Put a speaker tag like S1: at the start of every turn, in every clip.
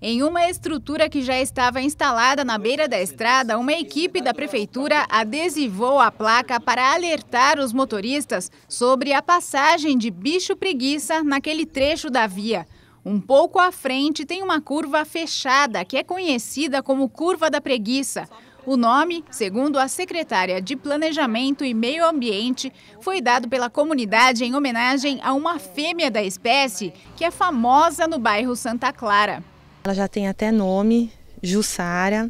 S1: Em uma estrutura que já estava instalada na beira da estrada, uma equipe da prefeitura adesivou a placa para alertar os motoristas sobre a passagem de bicho preguiça naquele trecho da via. Um pouco à frente tem uma curva fechada que é conhecida como Curva da Preguiça. O nome, segundo a secretária de Planejamento e Meio Ambiente, foi dado pela comunidade em homenagem a uma fêmea da espécie que é famosa no bairro Santa Clara.
S2: Ela já tem até nome, Jussara,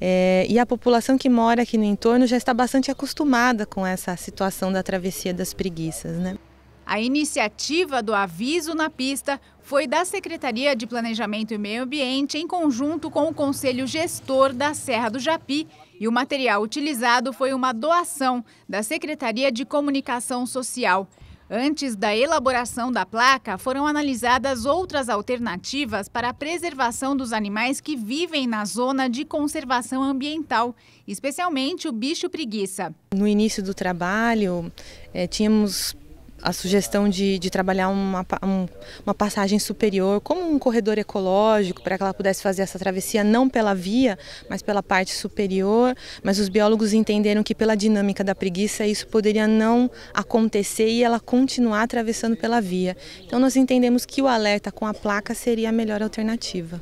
S2: é, e a população que mora aqui no entorno já está bastante acostumada com essa situação da travessia das preguiças. Né?
S1: A iniciativa do aviso na pista foi da Secretaria de Planejamento e Meio Ambiente em conjunto com o Conselho Gestor da Serra do Japi. E o material utilizado foi uma doação da Secretaria de Comunicação Social. Antes da elaboração da placa, foram analisadas outras alternativas para a preservação dos animais que vivem na zona de conservação ambiental, especialmente o bicho preguiça. No início do
S2: trabalho, é, tínhamos a sugestão de, de trabalhar uma, um, uma passagem superior como um corredor ecológico para que ela pudesse fazer essa travessia não pela via, mas pela parte superior. Mas os biólogos entenderam que pela dinâmica da preguiça isso poderia não acontecer e ela continuar atravessando pela via. Então nós entendemos que o alerta com a placa seria a melhor alternativa.